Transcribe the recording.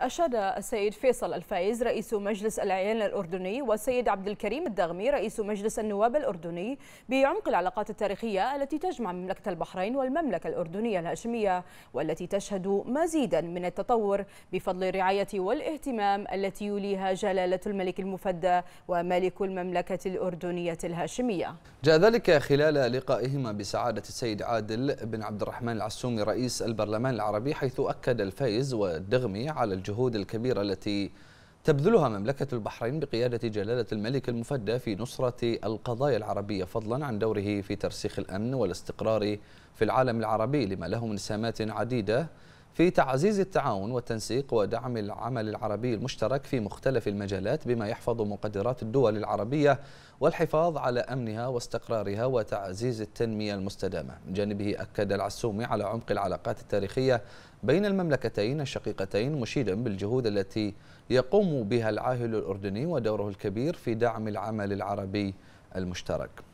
أشاد السيد فيصل الفايز رئيس مجلس الأعيان الأردني والسيد عبد الكريم الدغمي رئيس مجلس النواب الأردني بعمق العلاقات التاريخية التي تجمع مملكة البحرين والمملكة الأردنية الهاشمية والتي تشهد مزيدا من التطور بفضل الرعاية والاهتمام التي يوليها جلالة الملك المفدى وملك المملكة الأردنية الهاشمية جاء ذلك خلال لقائهما بسعادة السيد عادل بن عبد الرحمن العسومي رئيس البرلمان العربي حيث أكد الفايز والدغمي على الج الجهود الكبيرة التي تبذلها مملكة البحرين بقيادة جلالة الملك المفدى في نصرة القضايا العربية فضلا عن دوره في ترسيخ الأمن والاستقرار في العالم العربي لما له من سمات عديدة في تعزيز التعاون والتنسيق ودعم العمل العربي المشترك في مختلف المجالات بما يحفظ مقدرات الدول العربية والحفاظ على أمنها واستقرارها وتعزيز التنمية المستدامة من جانبه أكد العسومي على عمق العلاقات التاريخية بين المملكتين الشقيقتين مشيدا بالجهود التي يقوم بها العاهل الأردني ودوره الكبير في دعم العمل العربي المشترك